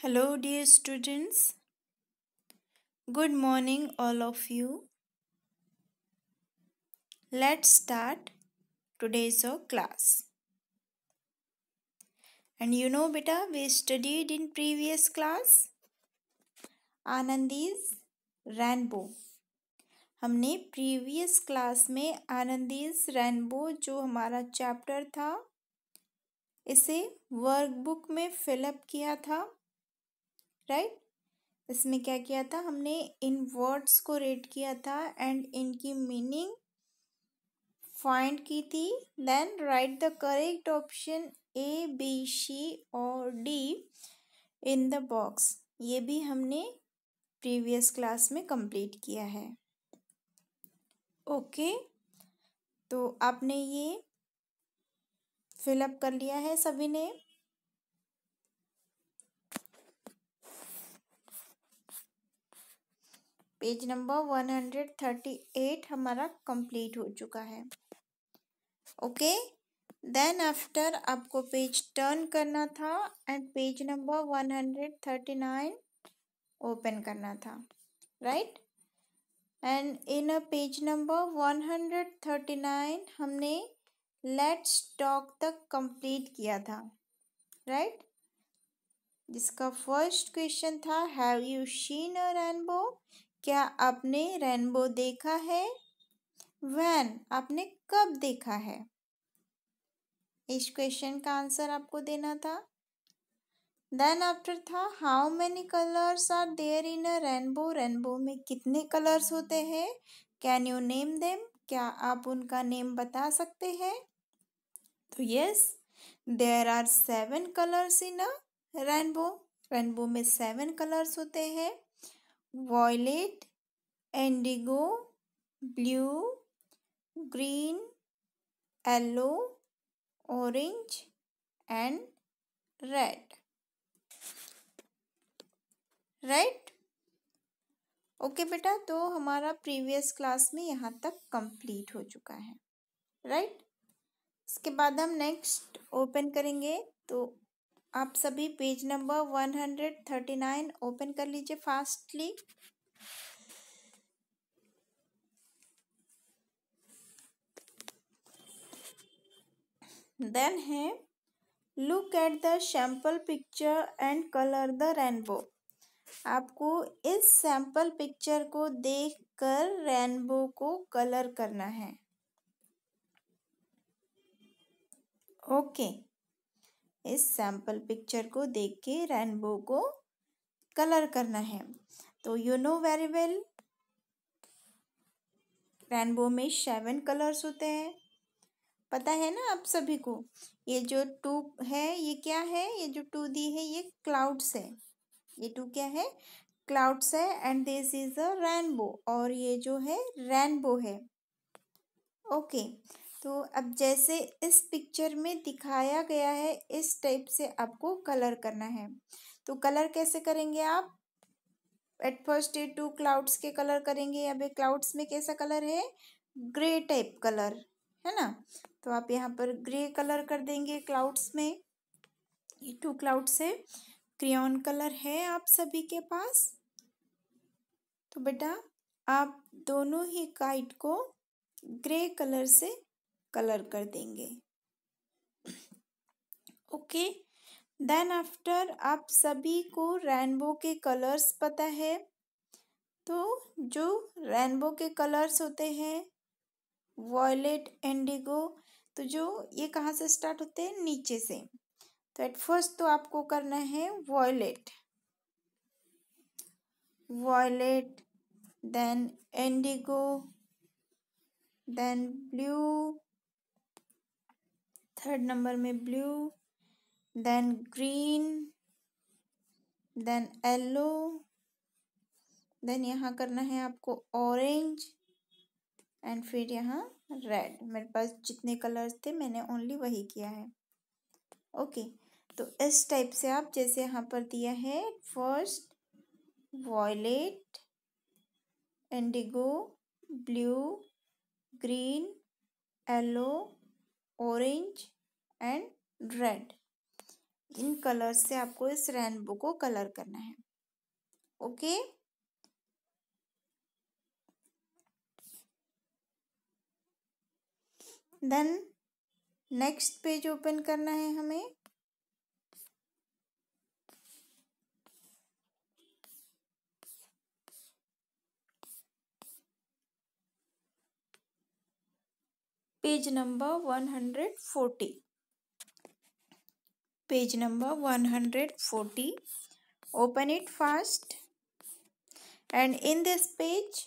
Hello dear students. Good morning all of you. Let's start today's class. And you know beta we studied in previous class Anandi's rainbow हमने previous class में Anandi's rainbow जो हमारा chapter था इसे workbook में fill up किया था right इसमें क्या किया था हमने इन वर्ड्स को रेड किया था एंड इनकी मीनिंग फाइंड की थी then write the correct option A B C और डी इन द बॉक्स ये भी हमने प्रीवियस क्लास में कंप्लीट किया है ओके okay, तो आपने ये फिलअप कर लिया है सभी ने page number one hundred thirty eight हमारा कंप्लीट हो चुका है ओके देन आफ्टर आपको पेज टर्न करना था and page number one hundred thirty nine open करना था right right? And in a page number one hundred thirty nine हमने लेट्स टॉक तक कंप्लीट किया था राइट right? जिसका फर्स्ट क्वेश्चन था have you seen a rainbow क्या आपने रेनबो देखा है वैन आपने कब देखा है इस क्वेश्चन का आंसर आपको देना था देन आफ्टर था how many colours are there in a rainbow rainbow में कितने कलर्स होते हैं कैन यू नेम देम क्या आप उनका नेम बता सकते हैं तो yes there are seven colours in a rainbow rainbow में सेवन कलर्स होते हैं violet indigo blue green yellow orange and red right okay okay, बेटा तो हमारा प्रीवियस क्लास में यहाँ तक कंप्लीट हो चुका है राइट right? इसके बाद हम नेक्स्ट ओपन करेंगे तो आप सभी page number one hundred thirty nine open कर लीजिए फास्टली देन है look at the sample picture and colour the rainbow आपको इस सैम्पल पिक्चर को देखकर रेनबो को कलर करना है ओके okay. इस सैम्पल पिक्चर को देख के रेनबो को कलर करना है तो you know very well rainbow में सेवन कलर्स होते हैं पता है ना आप सभी को ये जो टू है ये क्या है ये जो टू दी है ये क्लाउड्स है ये टू क्या है क्लाउड्स है and this is a rainbow और ये जो है रेनबो है ओके okay. तो अब जैसे इस पिक्चर में दिखाया गया है इस टाइप से आपको कलर करना है तो कलर कैसे करेंगे आप एट फर्स्ट टू क्लाउड्स के कलर करेंगे अब ये क्लाउड्स में कैसा कलर है ग्रे टाइप कलर है ना तो आप यहाँ पर ग्रे कलर कर देंगे क्लाउड्स में ये टू क्लाउड्स है क्रियॉन कलर है आप सभी के पास तो बेटा आप दोनों ही काइट को ग्रे कलर से कलर कर देंगे ओके देन आफ्टर आप सभी को रेनबो के कलर्स पता है तो जो रेनबो के कलर्स होते हैं वॉयलेट एंडिगो तो जो ये कहाँ से स्टार्ट होते हैं नीचे से तो एट फर्स्ट तो आपको करना है violet violet then indigo then blue third number में blue then green then yellow then यहाँ करना है आपको ऑरेंज एंड फिर यहाँ रेड मेरे पास जितने कलर्स थे मैंने ओनली वही किया है ओके तो इस टाइप से आप जैसे यहाँ पर दिया है first violet indigo blue green yellow orange and red इन कलर से आपको इस रेनबो को कलर करना है okay then next page open करना है हमें page number one hundred forty page number one hundred forty open it fast and in this page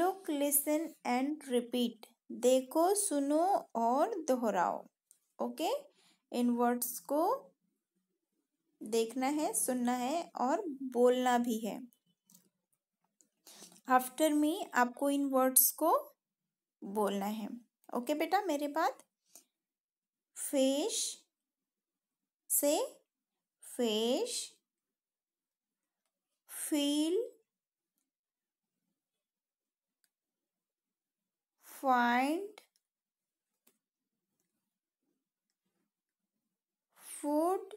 look listen and repeat देखो सुनो और दोहराओ ओके इन वर्ड्स को देखना है सुनना है और बोलना भी है आफ्टर मी आपको इन वर्ड्स को बोलना है ओके बेटा मेरे बाद फेश से face feel find food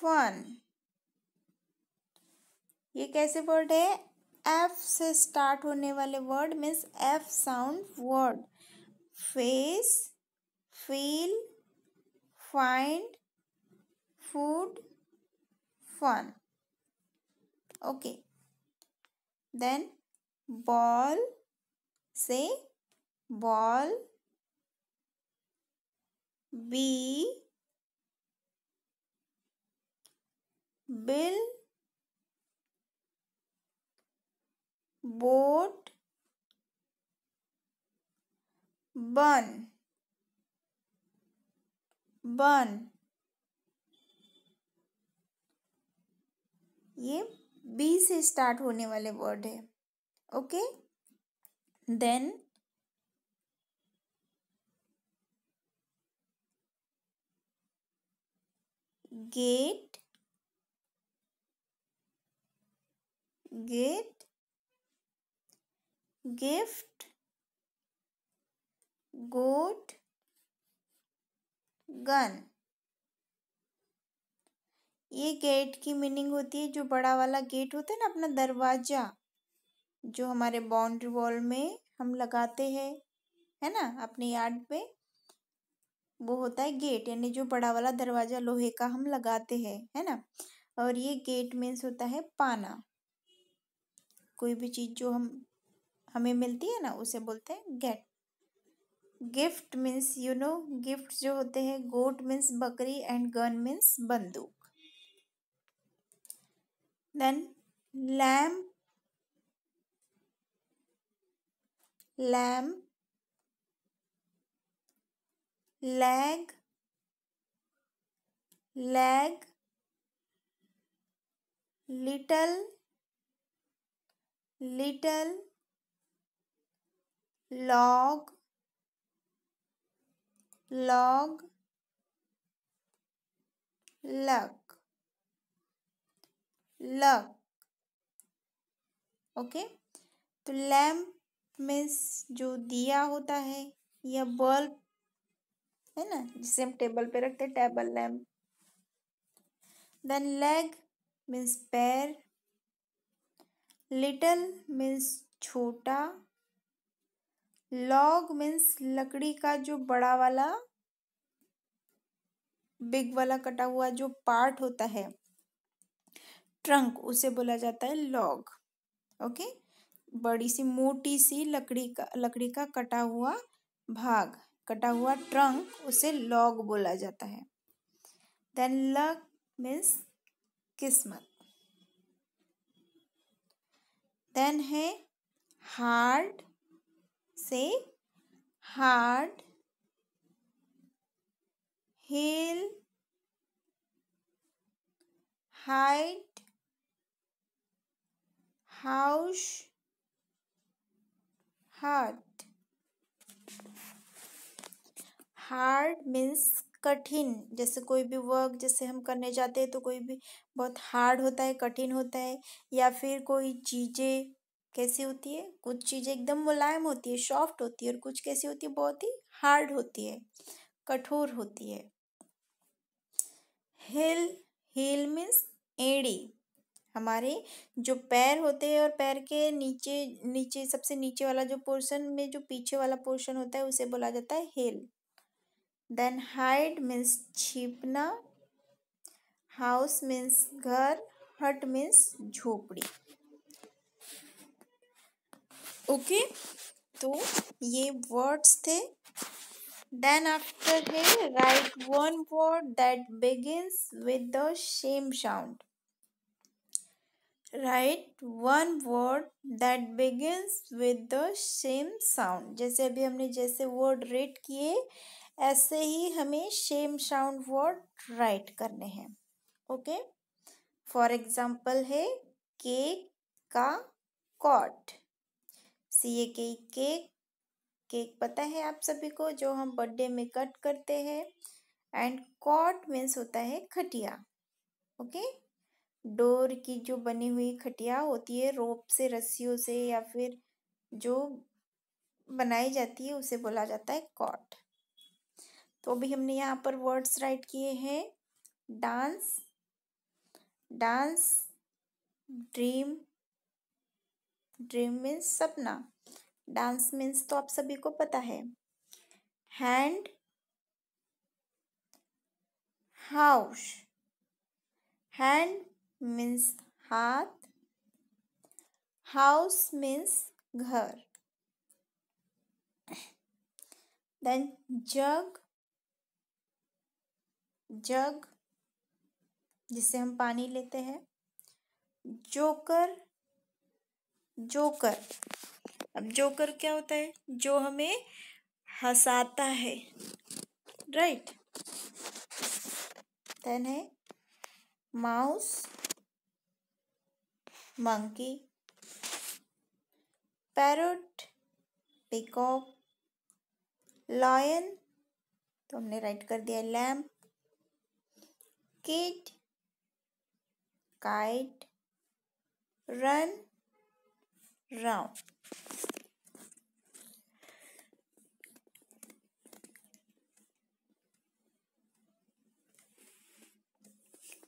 fun ये कैसे वर्ड है एफ से स्टार्ट होने वाले word means F sound word face feel find food fun okay then ball से ball bee bill boat bun bun ये बी से स्टार्ट होने वाले वर्ड है okay then get get gift goat gun ये गेट की मीनिंग होती है जो बड़ा वाला गेट होता है ना अपना दरवाज़ा जो हमारे बाउंड्री वॉल में हम लगाते हैं है ना अपने यार्ड पे वो होता है गेट यानी जो बड़ा वाला दरवाज़ा लोहे का हम लगाते हैं है ना और ये गेट मीन्स होता है पाना कोई भी चीज़ जो हम हमें मिलती है ना उसे बोलते हैं get gift means you know gift जो होते हैं गोट मीन्स बकरी एंड गन मीन्स बंदूक then lamp lamp leg leg little little log log luck luck okay तो लैम्प में जो दिया होता है या बल्ब है ना जिसे हम टेबल पे रखते हैं table lamp then leg means पैर लिटल मीन्स छोटा लॉग मीन्स लकड़ी का जो बड़ा वाला बिग वाला कटा हुआ जो पार्ट होता है ट्रंक उसे बोला जाता है लॉग ओके बड़ी सी मोटी सी लकड़ी का लकड़ी का कटा हुआ भाग कटा हुआ ट्रंक उसे लॉग बोला जाता है देन लक मीन्स किस्मत देन है हार्ड से hard hill hide house hut hard means कठिन जैसे कोई भी वर्क जैसे हम करने जाते हैं तो कोई भी बहुत हार्ड होता है कठिन होता है या फिर कोई चीज़ें कैसी होती है कुछ चीज़ें एकदम मुलायम होती है सॉफ्ट होती है और कुछ कैसी होती है बहुत ही हार्ड होती है कठोर होती है हिल हिल मीन्स एड़ी हमारे जो पैर होते हैं और पैर के नीचे नीचे सबसे नीचे वाला जो पोर्शन में जो पीछे वाला पोर्शन होता है उसे बोला जाता है हिल देन हाइड मीन्स छिपना हाउस मीन्स घर हट मीन्स झोपड़ी ओके तो ये वर्ड्स थे देन आफ्टर है right one word that begins with the same sound right one word that begins with the same sound जैसे अभी हमने जैसे वर्ड रेट किए ऐसे ही हमें सेम साउंड वर्ड राइट करने हैं ओके फॉर एग्जाम्पल है केक का cot C A K cake cake पता है आप सभी को जो हम बर्थडे में कट करते हैं एंड कॉट मीन्स होता है खटिया ओके डोर की जो बनी हुई खटिया होती है रोप से रस्सियों से या फिर जो बनाई जाती है उसे बोला जाता है कॉट तो अभी हमने यहाँ पर वर्ड्स राइट किए हैं dance dance dream dream means सपना डांस मीन्स तो आप सभी को पता है हैंड हाउस हैंड मीन्स हाथ हाउस मीन्स घर देन जग जग जिससे हम पानी लेते हैं जोकर जोकर अब जोकर क्या होता है जो हमें हंसाता है राइट देन है mouse monkey parrot peacock lion तो हमने राइट कर दिया lamp kit kite run round.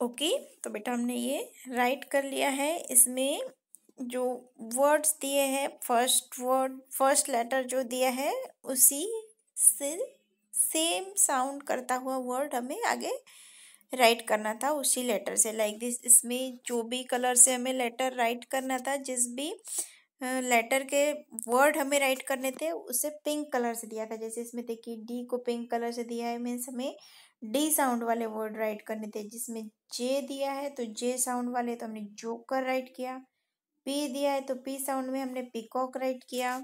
Okay तो बेटा हमने ये राइट कर लिया है इसमें जो वर्ड्स दिए हैं फर्स्ट वर्ड फर्स्ट लेटर जो दिया है उसी से सेम साउंड करता हुआ वर्ड हमें आगे राइट करना था उसी लेटर से लाइक like दिस इसमें जो भी कलर से हमें लेटर राइट करना था जिस भी लेटर के वर्ड हमें राइट करने थे उसे पिंक कलर से दिया था जैसे इसमें देखिए डी को पिंक कलर से दिया है मीन्स हमें डी साउंड वाले वर्ड राइट करने थे जिसमें जे दिया है तो जे साउंड वाले तो हमने जोकर राइट किया पी दिया है तो पी साउंड में हमने पिकॉक राइट किया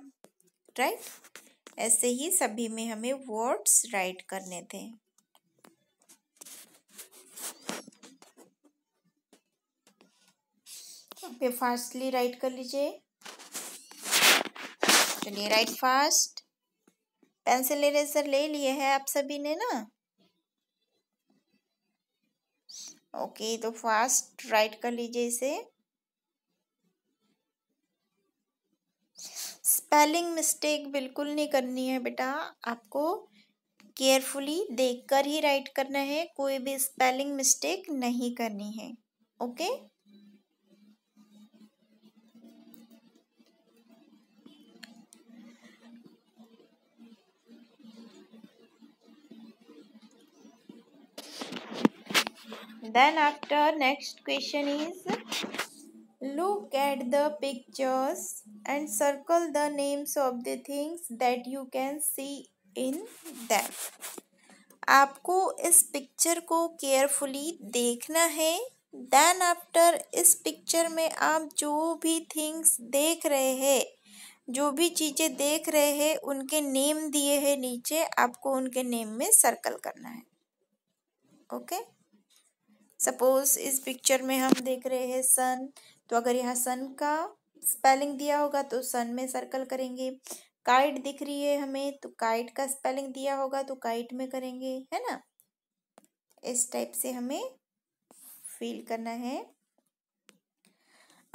राइट ऐसे ही सभी में हमें वर्ड्स राइट करने थे फास्टली राइट कर लीजिए चलिए राइट फास्ट पेंसिल इरेजर ले लिए है आप सभी ने ना ओके तो फास्ट राइट कर लीजिए इसे स्पेलिंग मिस्टेक बिल्कुल नहीं करनी है बेटा आपको केयरफुली देखकर ही राइट करना है कोई भी स्पेलिंग मिस्टेक नहीं करनी है okay okay? then after next question is look at the pictures and circle the names of the things that you can see in them आपको इस पिक्चर को केयरफुली देखना है देन आफ्टर इस पिक्चर में आप जो भी थिंग्स देख रहे हैं जो भी चीज़ें देख रहे हैं उनके नेम दिए हैं नीचे आपको उनके नेम में सर्कल करना है ओके okay? सपोज इस पिक्चर में हम देख रहे हैं सन तो अगर यहाँ सन का स्पेलिंग दिया होगा तो सन में सर्कल करेंगे काइट दिख रही है हमें तो काइट का स्पेलिंग दिया होगा तो काइट में करेंगे है ना इस टाइप से हमें फील करना है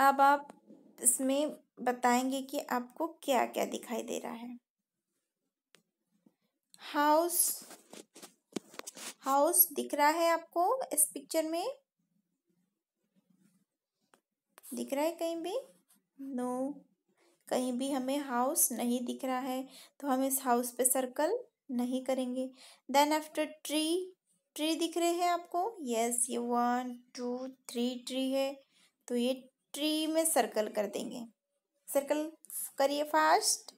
अब आप इसमें बताएंगे कि आपको क्या क्या दिखाई दे रहा है हाउस हाउस दिख रहा है आपको इस पिक्चर में दिख रहा है कहीं भी नो no. कहीं भी हमें हाउस नहीं दिख रहा है तो हम इस हाउस पे सर्कल नहीं करेंगे देन आफ्टर ट्री ट्री दिख रहे हैं आपको यस ये वन टू थ्री ट्री है तो ये ट्री में सर्कल कर देंगे सर्कल करिए फास्ट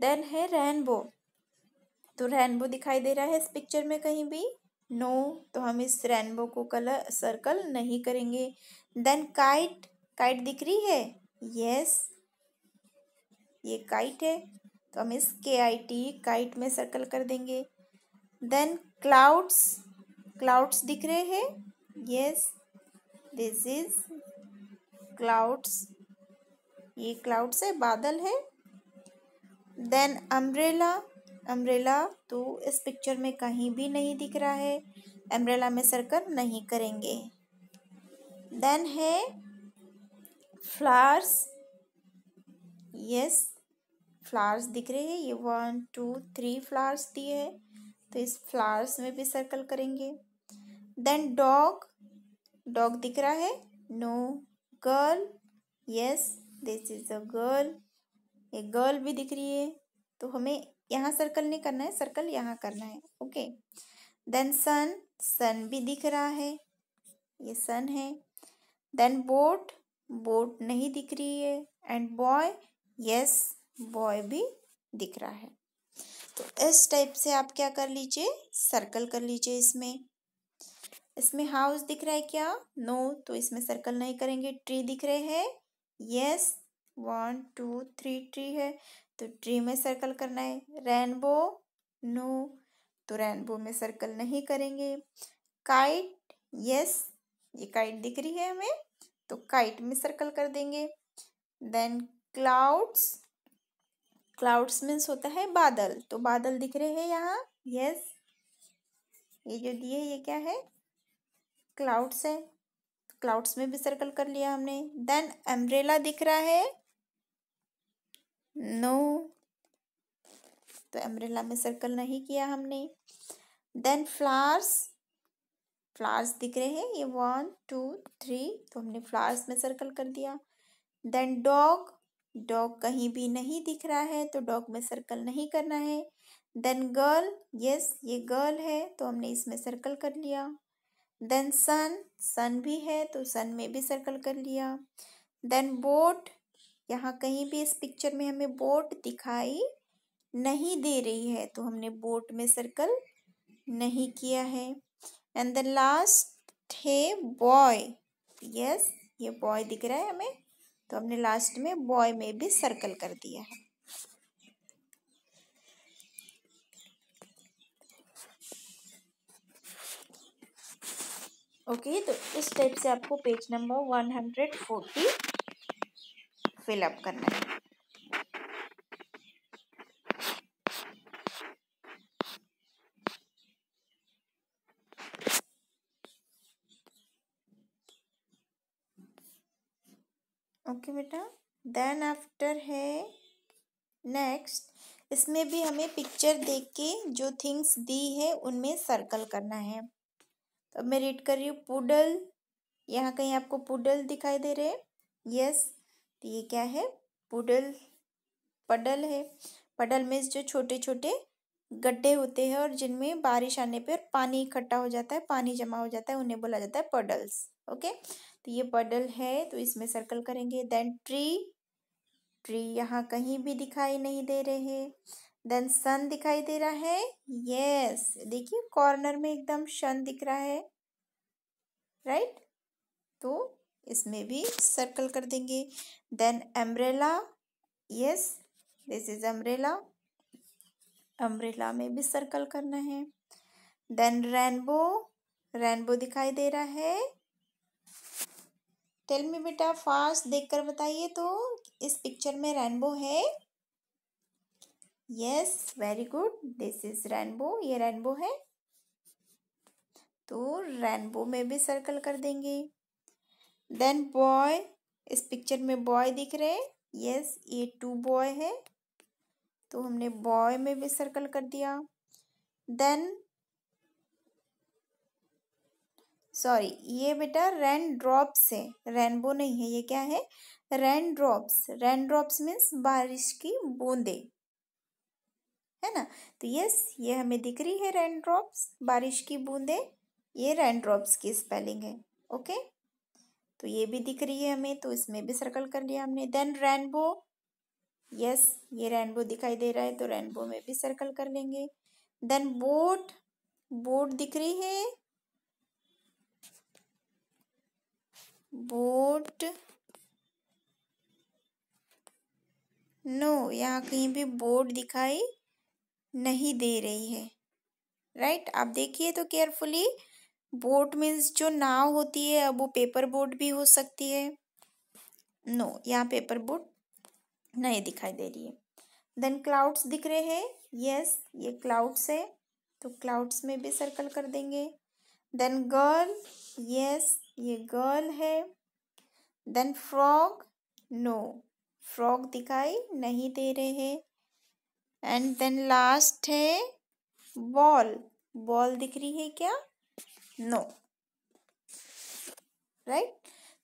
देन है रेनबो तो रेनबो दिखाई दे रहा है इस पिक्चर में कहीं भी नो no, तो हम इस रेनबो को कलर सर्कल नहीं करेंगे देन काइट काइट दिख रही है यस yes, ये काइट है तो हम इस के आई टी काइट में सर्कल कर देंगे देन क्लाउड्स क्लाउड्स दिख रहे हैं यस दिस इज क्लाउड्स ये क्लाउड्स है बादल है देन अम्ब्रेला अम्ब्रेला तो इस पिक्चर में कहीं भी नहीं दिख रहा है अम्ब्रेला में सर्कल नहीं करेंगे देन है फ्लावर्स यस फ्लावर्स दिख रहे हैं ये वन टू थ्री फ्लावर्स दिए हैं तो इस फ्लावर्स में भी सर्कल करेंगे देन डॉग डॉग दिख रहा है no girl yes this is a girl एक गर्ल भी दिख रही है तो हमें यहाँ सर्कल नहीं करना है सर्कल यहाँ करना है ओके देन सन सन भी दिख रहा है ये सन है देन बोट बोट नहीं दिख रही है एंड बॉय यस बॉय भी दिख रहा है तो इस टाइप से आप क्या कर लीजिए सर्कल कर लीजिए इसमें इसमें हाउस दिख रहा है क्या नो no, तो इसमें सर्कल नहीं करेंगे ट्री दिख रहे हैं yes one two three tree है तो ट्री में सर्कल करना है रेनबो नो तो रेनबो में सर्कल नहीं करेंगे काइट यस ये काइट दिख रही है हमें तो काइट में सर्कल कर देंगे देन क्लाउड्स क्लाउड्स मीन्स होता है बादल तो बादल दिख रहे हैं यहाँ यस ये जो दिए ये क्या है क्लाउड्स है तो क्लाउड्स में भी सर्कल कर लिया हमने देन अम्ब्रेला दिख रहा है नो तो अम्ब्रेला में सर्कल नहीं किया हमने देन फ्लावर्स फ्लावर्स दिख रहे हैं ये वन टू थ्री तो हमने फ्लावर्स में सर्कल कर दिया देन डॉग डॉग कहीं भी नहीं दिख रहा है तो डॉग में सर्कल नहीं करना है देन गर्ल यस ये गर्ल है तो हमने इसमें सर्कल कर लिया देन सन सन भी है तो सन में भी सर्कल कर लिया देन बोट यहाँ कहीं भी इस पिक्चर में हमें बोट दिखाई नहीं दे रही है तो हमने बोट में सर्कल नहीं किया है एंड द लास्ट है बॉय यस ये बॉय दिख रहा है हमें तो हमने लास्ट में बॉय में भी सर्कल कर दिया है ओके okay, तो इस टाइप से आपको page number one hundred forty fill up करना है ओके बेटा देन आफ्टर है नेक्स्ट इसमें भी हमें पिक्चर देख के जो थिंग्स दी है उनमें सर्कल करना है तो मैं रीड कर रही हूँ पुडल यहाँ कहीं आपको पुडल दिखाई दे रहे हैं यस तो ये क्या है पुडल पडल है पडल में जो छोटे छोटे गड्ढे होते हैं और जिनमें बारिश आने पर पानी इकट्ठा हो जाता है पानी जमा हो जाता है उन्हें बोला जाता है पडल्स ओके तो ये पडल है तो इसमें सर्कल करेंगे देन ट्री ट्री यहाँ कहीं भी दिखाई नहीं दे रहे देन सन दिखाई दे रहा है यस देखिए कॉर्नर में एकदम सन दिख रहा है राइट right? तो इसमें भी सर्कल कर देंगे then umbrella yes this is umbrella umbrella में भी सर्कल करना है देन रेनबो रेनबो दिखाई दे रहा है टेल मी बेटा फास्ट देखकर बताइए तो इस पिक्चर में रेनबो है yes very good this is rainbow ये रेनबो है तो रेनबो में भी सर्कल कर देंगे देन बॉय इस पिक्चर में बॉय दिख रहे हैं यस ये टू बॉय है तो हमने बॉय में भी सर्कल कर दिया देन सॉरी ये बेटा रैन ड्रॉप्स है रेनबो नहीं है ये क्या है rain drops rain drops means बारिश की बूंदे है ना तो यस ये हमें दिख रही है रैन ड्रॉप्स बारिश की बूंदे ये रैन ड्रॉप्स की स्पेलिंग है ओके तो ये भी दिख रही है हमें तो इसमें भी सर्कल कर लिया हमने देन रेनबो यस ये रेनबो दिखाई दे रहा है तो रेनबो में भी सर्कल कर लेंगे देन बोट बोट दिख रही है बोट नो यहाँ कहीं भी बोट दिखाई नहीं दे रही है राइट right? आप देखिए तो केयरफुली बोट मीन्स जो नाव होती है अब वो पेपर बोट भी हो सकती है नो no, यहाँ पेपर बोट नहीं दिखाई दे रही है देन क्लाउड्स दिख रहे हैं यस yes, ये क्लाउड्स है तो क्लाउड्स में भी सर्कल कर देंगे देन गर्ल यस ये गर्ल है देन फ्रॉग नो फ्रॉग दिखाई नहीं दे रहे हैं एंड देन लास्ट है बॉल बॉल दिख रही है क्या नो राइट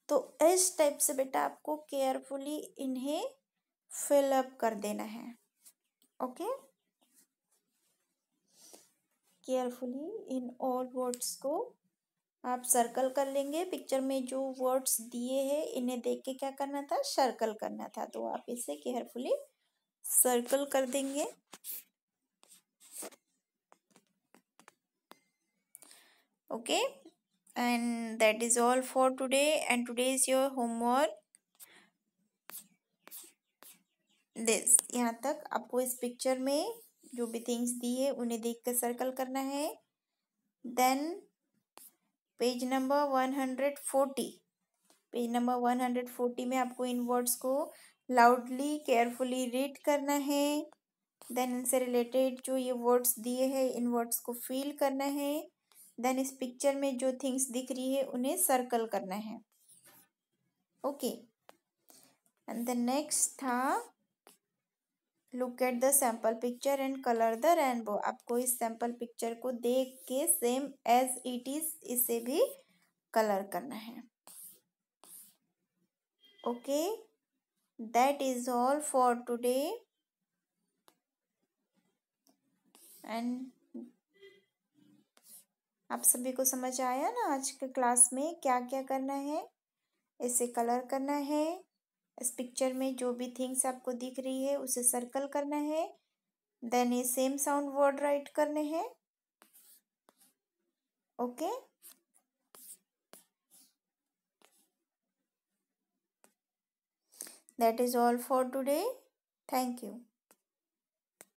तो इस टाइप से बेटा आपको केयरफुली इन्हें फिलअप कर देना है ओके केयरफुली इन ऑल वर्ड्स को आप सर्कल कर लेंगे पिक्चर में जो वर्ड्स दिए हैं इन्हें देख के क्या करना था सर्कल करना था तो आप इसे केयरफुली सर्कल कर देंगे okay and that is all for today and today is your homework this यहाँ तक आपको इस पिक्चर में जो भी थिंग्स दी है उन्हें देख कर सर्कल करना है then page number one hundred forty page number one hundred forty में आपको इन वर्ड्स को लाउडली केयरफुली रीड करना है देन इनसे रिलेटेड जो ये वर्ड्स दिए हैं इन वर्ड्स को फील करना है देन इस पिक्चर में जो थिंग्स दिख रही है उन्हें सर्कल करना है ओके एंड द नेक्स्ट था look at the sample picture and colour the rainbow आपको इस सैम्पल पिक्चर को देख के सेम एज इट इज इसे भी कलर करना है okay that is all for today and आप सभी को समझ आया ना आज के क्लास में क्या क्या करना है इसे कलर करना है इस पिक्चर में जो भी थिंग्स आपको दिख रही है उसे सर्कल करना है देन ये सेम साउंड वर्ड राइट करने हैं okay that is all for today thank you